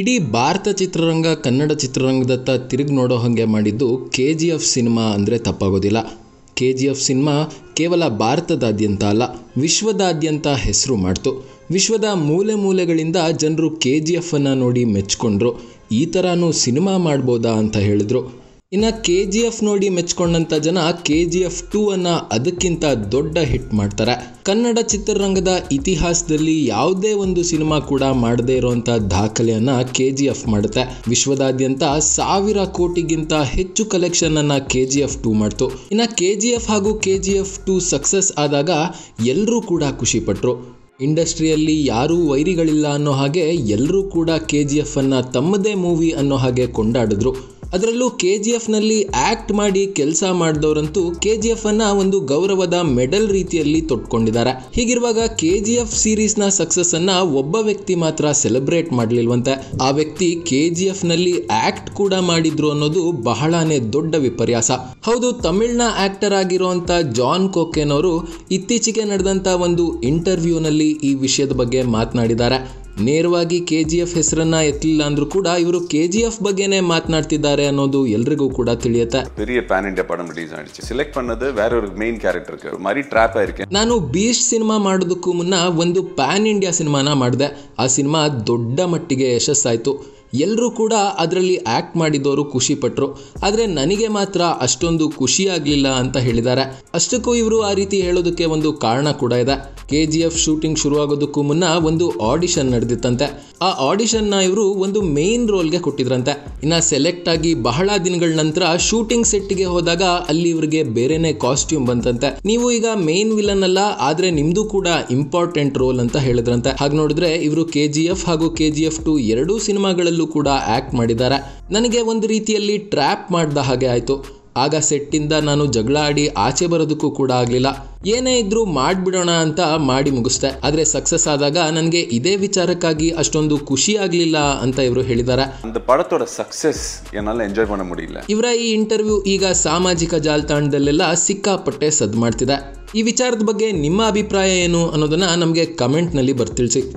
ಇಡೀ ಭಾರತ ಚಿತ್ರರಂಗ ಕನ್ನಡ ಚಿತ್ರರಂಗದತ್ತ ತಿರುಗಿ ನೋಡೋ ಹಾಗೆ ಮಾಡಿದ್ದು ಕೆ ಜಿ ಎಫ್ ಸಿನಿಮಾ ಅಂದರೆ ತಪ್ಪಾಗೋದಿಲ್ಲ ಕೆ ಜಿ ಎಫ್ ಸಿನಿಮಾ ಕೇವಲ ಭಾರತದಾದ್ಯಂತ ಅಲ್ಲ ವಿಶ್ವದಾದ್ಯಂತ ಹೆಸರು ಮಾಡ್ತು ವಿಶ್ವದ ಮೂಲೆ ಮೂಲೆಗಳಿಂದ ಜನರು ಕೆ ಜಿ ಎಫನ್ನು ನೋಡಿ ಮೆಚ್ಕೊಂಡ್ರು ಈ ಥರನೂ ಸಿನಿಮಾ ಮಾಡ್ಬೋದಾ ಅಂತ ಹೇಳಿದ್ರು ಇನ್ನ ಕೆ ಜಿ ಎಫ್ ನೋಡಿ ಮೆಚ್ಕೊಂಡಂಥ ಜನ ಕೆ ಜಿ ಎಫ್ ಟೂ ಅನ್ನ ಅದಕ್ಕಿಂತ ದೊಡ್ಡ ಹಿಟ್ ಮಾಡ್ತಾರೆ ಕನ್ನಡ ಚಿತ್ರರಂಗದ ಇತಿಹಾಸದಲ್ಲಿ ಯಾವುದೇ ಒಂದು ಸಿನಿಮಾ ಕೂಡ ಮಾಡದೇ ಇರುವಂತಹ ದಾಖಲೆಯನ್ನು ಕೆ ಜಿ ಎಫ್ ಮಾಡುತ್ತೆ ವಿಶ್ವದಾದ್ಯಂತ ಸಾವಿರ ಕೋಟಿಗಿಂತ ಹೆಚ್ಚು ಕಲೆಕ್ಷನ್ ಅನ್ನ ಕೆ ಜಿ ಎಫ್ ಟೂ ಮಾಡ್ತು ಇನ್ನ ಕೆ ಜಿ ಎಫ್ ಹಾಗೂ K G F two success ಆದಾಗ ಎಲ್ಲರೂ ಕೂಡ ಖುಷಿಪಟ್ಟರು ಇಂಡಸ್ಟ್ರಿಯಲ್ಲಿ ಯಾರೂ ವೈರಿಗಳಿಲ್ಲ ಅನ್ನೋ ಹಾಗೆ ಎಲ್ಲರೂ ಕೂಡ ಕೆ ಜಿ ಎಫ್ ಅನ್ನ ತಮ್ಮದೇ ಮೂವಿ ಅನ್ನೋ ಹಾಗೆ ಕೊಂಡಾಡಿದ್ರು ಅದರಲ್ಲೂ ಕೆ ಜಿ ಎಫ್ನಲ್ಲಿ ಆ್ಯಕ್ಟ್ ಮಾಡಿ ಕೆಲಸ ಮಾಡಿದವರಂತೂ ಕೆ ಜಿ ಎಫ್ ಅನ್ನ ಒಂದು ಗೌರವದ ಮೆಡಲ್ ರೀತಿಯಲ್ಲಿ ತೊಟ್ಕೊಂಡಿದ್ದಾರೆ ಹೀಗಿರುವಾಗ ಕೆ ಜಿ ಎಫ್ ಸೀರೀಸ್ನ ಸಕ್ಸಸ್ ಅನ್ನ ಒಬ್ಬ ವ್ಯಕ್ತಿ ಮಾತ್ರ ಸೆಲೆಬ್ರೇಟ್ ಮಾಡಲಿಲ್ವಂತೆ ಆ ವ್ಯಕ್ತಿ ಕೆ ಜಿ ಎಫ್ನಲ್ಲಿ ಆ್ಯಕ್ಟ್ ಕೂಡ ಮಾಡಿದ್ರು ಅನ್ನೋದು ಬಹಳನೇ ದೊಡ್ಡ ವಿಪರ್ಯಾಸ ಹೌದು ತಮಿಳ್ನ ಆಕ್ಟರ್ ಆಗಿರುವಂತ ಜಾನ್ ಕೋಕೆನ್ ಅವರು ಇತ್ತೀಚೆಗೆ ನಡೆದಂತ ಒಂದು ಇಂಟರ್ವ್ಯೂನಲ್ಲಿ ಈ ವಿಷಯದ ಬಗ್ಗೆ ಮಾತನಾಡಿದ್ದಾರೆ ನೇರವಾಗಿ ಕೆ ಜಿ ಎಫ್ ಹೆಸರನ್ನ ಎತ್ತಲಿಲ್ಲ ಅಂದ್ರೂ ಕೂಡ ಇವರು ಕೆ ಜಿ ಎಫ್ ಬಗ್ಗೆನೇ ಮಾತನಾಡ್ತಿದ್ದಾರೆ ಅನ್ನೋದು ಎಲ್ರಿಗೂ ಕೂಡ ತಿಳಿಯುತ್ತೆ பெரிய ಪ್ಯಾನ್ ಇಂಡಿಯಾ ನಾನು ಬೀಚ್ ಸಿನಿಮಾ ಮಾಡೋದಕ್ಕೂ ಮುನ್ನ ಒಂದು ಪ್ಯಾನ್ ಇಂಡಿಯಾ ಸಿನಿಮಾನ ಮಾಡಿದೆ ಆ ಸಿನಿಮಾ ದೊಡ್ಡ ಮಟ್ಟಿಗೆ ಯಶಸ್ಸಾಯ್ತು ಎಲ್ಲರೂ ಕೂಡ ಅದರಲ್ಲಿ ಆ್ಯಕ್ಟ್ ಮಾಡಿದವರು ಖುಷಿಪಟ್ಟರು ಆದರೆ ನನಗೆ ಮಾತ್ರ ಅಷ್ಟೊಂದು ಖುಷಿಯಾಗಲಿಲ್ಲ ಅಂತ ಹೇಳಿದ್ದಾರೆ ಅಷ್ಟಕ್ಕೂ ಇವರು ಆ ರೀತಿ ಹೇಳೋದಕ್ಕೆ ಒಂದು ಕಾರಣ ಕೂಡ ಇದೆ ಕೆ ಜಿ ಎಫ್ ಶೂಟಿಂಗ್ ಶುರುವಾಗೋದಕ್ಕೂ ಮುನ್ನ ಒಂದು ಆಡಿಷನ್ ನಡೆದಿತ್ತಂತೆ ಆ ಆಡಿಷನ್ನ ಇವರು ಒಂದು ಮೇನ್ ರೋಲ್ಗೆ ಕೊಟ್ಟಿದ್ರಂತೆ ಇನ್ನು ಸೆಲೆಕ್ಟ್ ಆಗಿ ಬಹಳ ದಿನಗಳ ನಂತರ ಶೂಟಿಂಗ್ ಸೆಟ್ಗೆ ಹೋದಾಗ ಅಲ್ಲಿ ಇವರಿಗೆ ಬೇರೆನೆ ಕಾಸ್ಟ್ಯೂಮ್ ಬಂತಂತೆ ನೀವು ಈಗ ಮೇನ್ ವಿಲನ್ ಅಲ್ಲ ಆದ್ರೆ ನಿಮ್ದು ಕೂಡ ಇಂಪಾರ್ಟೆಂಟ್ ರೋಲ್ ಅಂತ ಹೇಳಿದ್ರಂತೆ ಹಾಗೆ ನೋಡಿದ್ರೆ ಇವರು ಕೆ ಜಿ ಎಫ್ ಹಾಗೂ ಕೆ ಜಿ ಎಫ್ ಟು ಎರಡೂ ಸಿನಿಮಾಗಳಲ್ಲೂ ಕೂಡ ಆಕ್ಟ್ ಮಾಡಿದ್ದಾರೆ ನನಗೆ ಒಂದು ರೀತಿಯಲ್ಲಿ ಟ್ರ್ಯಾಪ್ ಮಾಡಿದ ಹಾಗೆ ಆಯ್ತು ಆಗ ಸೆಟ್ಟಿಂದ ನಾನು ಜಗಳ ಆಡಿ ಆಚೆ ಬರೋದಕ್ಕೂ ಕೂಡ ಆಗಲಿಲ್ಲ ಏನೇ ಇದ್ರೂ ಮಾಡಿಬಿಡೋಣ ಅಂತ ಮಾಡಿ ಮುಗಿಸ್ದೆ ಆದ್ರೆ ಸಕ್ಸಸ್ ಆದಾಗ ನನಗೆ ಇದೇ ವಿಚಾರಕ್ಕಾಗಿ ಅಷ್ಟೊಂದು ಖುಷಿ ಆಗಲಿಲ್ಲ ಅಂತ ಇವರು ಹೇಳಿದ್ದಾರೆ ಅಂತ ಇವರ ಈ ಇಂಟರ್ವ್ಯೂ ಈಗ ಸಾಮಾಜಿಕ ಜಾಲತಾಣದಲ್ಲೆಲ್ಲ ಸಿಕ್ಕಾಪಟ್ಟೆ ಸದ್ ಮಾಡ್ತಿದೆ ಈ ವಿಚಾರದ ಬಗ್ಗೆ ನಿಮ್ಮ ಅಭಿಪ್ರಾಯ ಏನು ಅನ್ನೋದನ್ನ ನಮಗೆ ಕಮೆಂಟ್ನಲ್ಲಿ ಬರ್ತಿಳಿಸಿ